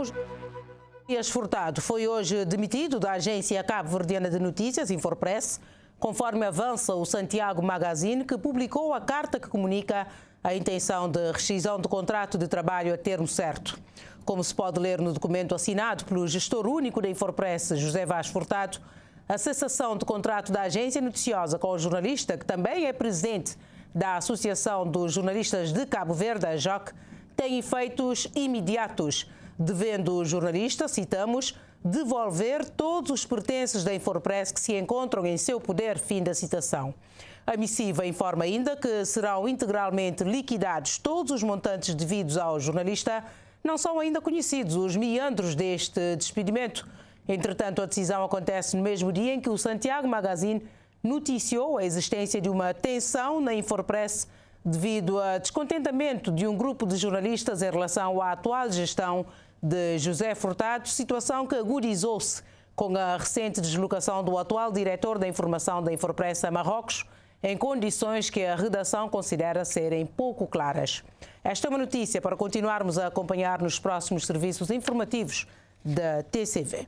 Os... Dias Furtado foi hoje demitido da agência cabo-verdiana de notícias, Inforpress, conforme avança o Santiago Magazine, que publicou a carta que comunica a intenção de rescisão do contrato de trabalho a termo certo. Como se pode ler no documento assinado pelo gestor único da Inforpress, José Vaz Furtado, a cessação do contrato da agência noticiosa com o jornalista, que também é presidente da Associação dos Jornalistas de Cabo Verde, a JOC, tem efeitos imediatos devendo o jornalista, citamos, devolver todos os pertences da Infopress que se encontram em seu poder, fim da citação. A missiva informa ainda que serão integralmente liquidados todos os montantes devidos ao jornalista. Não são ainda conhecidos os meandros deste despedimento. Entretanto, a decisão acontece no mesmo dia em que o Santiago Magazine noticiou a existência de uma tensão na Infopress devido a descontentamento de um grupo de jornalistas em relação à atual gestão de José Furtado, situação que agudizou se com a recente deslocação do atual diretor da Informação da Infopressa Marrocos, em condições que a redação considera serem pouco claras. Esta é uma notícia para continuarmos a acompanhar nos próximos serviços informativos da TCV.